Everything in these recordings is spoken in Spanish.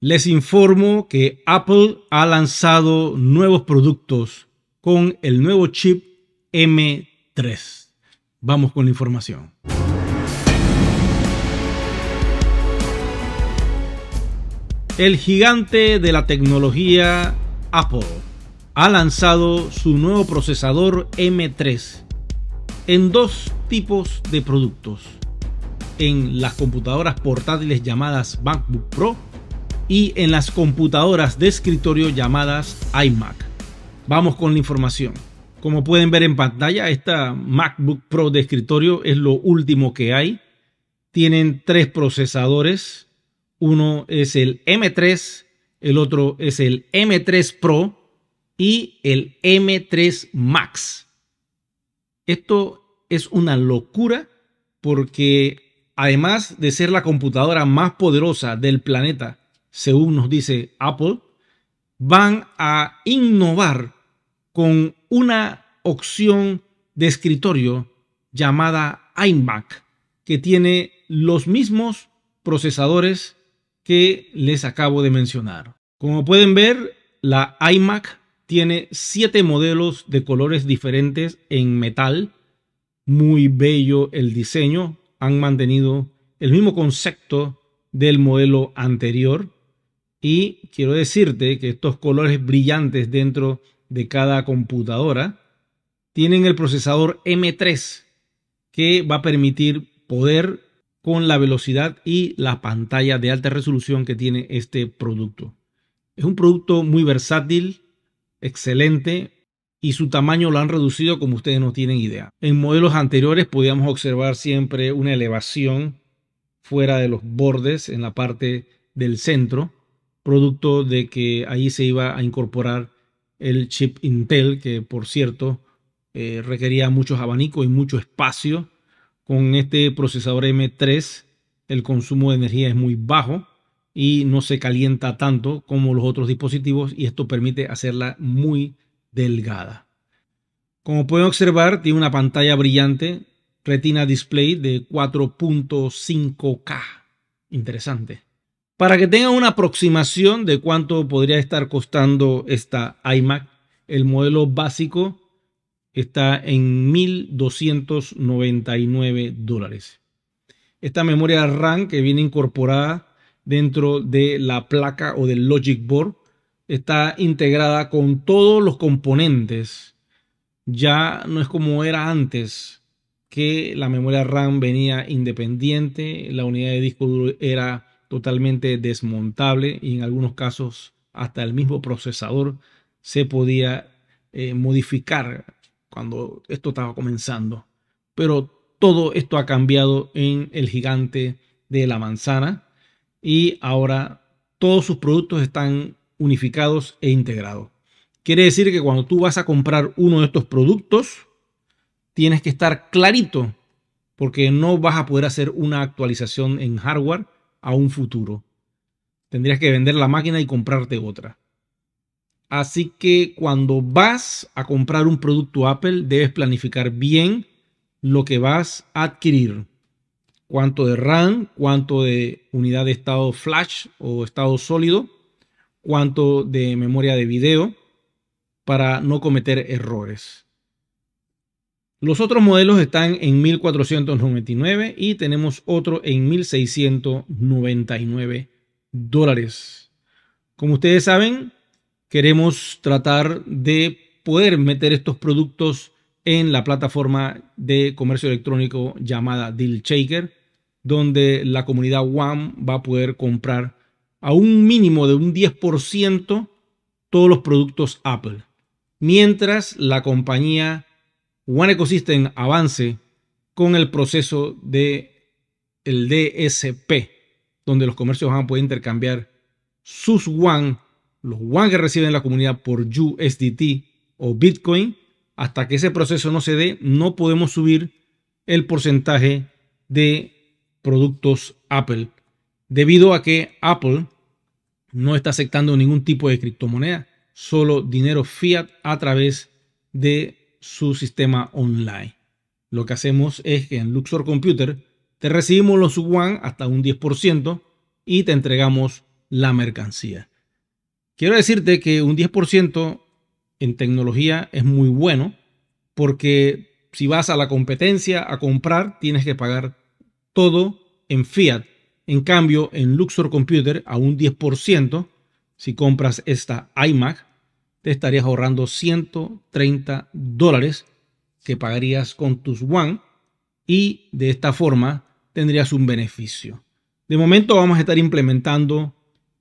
les informo que Apple ha lanzado nuevos productos con el nuevo chip M3. Vamos con la información. El gigante de la tecnología Apple ha lanzado su nuevo procesador M3 en dos tipos de productos. En las computadoras portátiles llamadas MacBook Pro y en las computadoras de escritorio llamadas iMac. Vamos con la información. Como pueden ver en pantalla, esta MacBook Pro de escritorio es lo último que hay. Tienen tres procesadores. Uno es el M3, el otro es el M3 Pro y el M3 Max. Esto es una locura porque además de ser la computadora más poderosa del planeta según nos dice Apple, van a innovar con una opción de escritorio llamada iMac, que tiene los mismos procesadores que les acabo de mencionar. Como pueden ver, la iMac tiene siete modelos de colores diferentes en metal. Muy bello el diseño. Han mantenido el mismo concepto del modelo anterior. Y quiero decirte que estos colores brillantes dentro de cada computadora tienen el procesador M3 que va a permitir poder con la velocidad y la pantalla de alta resolución que tiene este producto. Es un producto muy versátil, excelente, y su tamaño lo han reducido como ustedes no tienen idea. En modelos anteriores podíamos observar siempre una elevación fuera de los bordes en la parte del centro producto de que ahí se iba a incorporar el chip Intel, que por cierto eh, requería muchos abanicos y mucho espacio. Con este procesador M3 el consumo de energía es muy bajo y no se calienta tanto como los otros dispositivos y esto permite hacerla muy delgada. Como pueden observar, tiene una pantalla brillante, retina display de 4.5K. Interesante. Para que tengan una aproximación de cuánto podría estar costando esta iMac, el modelo básico está en 1.299 dólares. Esta memoria RAM que viene incorporada dentro de la placa o del Logic Board está integrada con todos los componentes. Ya no es como era antes, que la memoria RAM venía independiente, la unidad de disco duro era totalmente desmontable y en algunos casos hasta el mismo procesador se podía eh, modificar cuando esto estaba comenzando. Pero todo esto ha cambiado en el gigante de la manzana y ahora todos sus productos están unificados e integrados. Quiere decir que cuando tú vas a comprar uno de estos productos, tienes que estar clarito porque no vas a poder hacer una actualización en hardware a un futuro. Tendrías que vender la máquina y comprarte otra. Así que cuando vas a comprar un producto Apple, debes planificar bien lo que vas a adquirir. Cuánto de RAM, cuánto de unidad de estado flash o estado sólido, cuánto de memoria de video, para no cometer errores. Los otros modelos están en 1499 y tenemos otro en 1699 dólares. Como ustedes saben, queremos tratar de poder meter estos productos en la plataforma de comercio electrónico llamada Deal Shaker, donde la comunidad One va a poder comprar a un mínimo de un 10% todos los productos Apple, mientras la compañía One Ecosystem avance con el proceso de el DSP, donde los comercios van a poder intercambiar sus One, los One que reciben la comunidad por USDT o Bitcoin. Hasta que ese proceso no se dé, no podemos subir el porcentaje de productos Apple, debido a que Apple no está aceptando ningún tipo de criptomoneda, solo dinero fiat a través de su sistema online. Lo que hacemos es que en Luxor Computer te recibimos los one hasta un 10% y te entregamos la mercancía. Quiero decirte que un 10% en tecnología es muy bueno porque si vas a la competencia a comprar tienes que pagar todo en fiat. En cambio, en Luxor Computer a un 10%, si compras esta iMac, estarías ahorrando 130 dólares que pagarías con tus One y de esta forma tendrías un beneficio. De momento vamos a estar implementando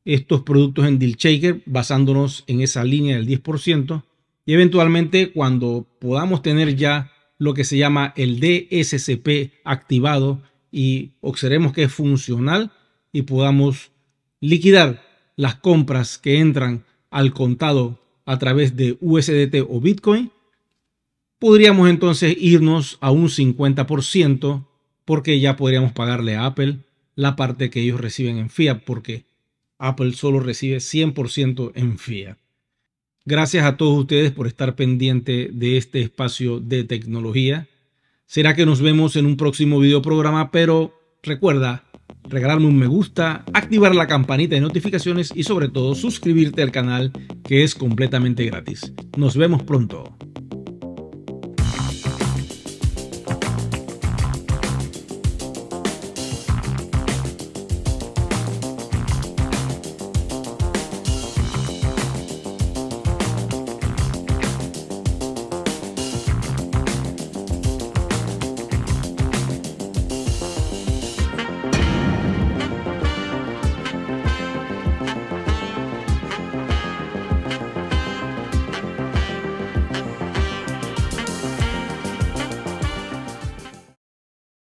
estos productos en Deal Shaker basándonos en esa línea del 10% y eventualmente cuando podamos tener ya lo que se llama el DSCP activado y observemos que es funcional y podamos liquidar las compras que entran al contado a través de USDT o Bitcoin, podríamos entonces irnos a un 50% porque ya podríamos pagarle a Apple la parte que ellos reciben en fiat porque Apple solo recibe 100% en fiat. Gracias a todos ustedes por estar pendiente de este espacio de tecnología. Será que nos vemos en un próximo video programa, pero recuerda, regalarme un me gusta, activar la campanita de notificaciones y sobre todo suscribirte al canal que es completamente gratis. Nos vemos pronto.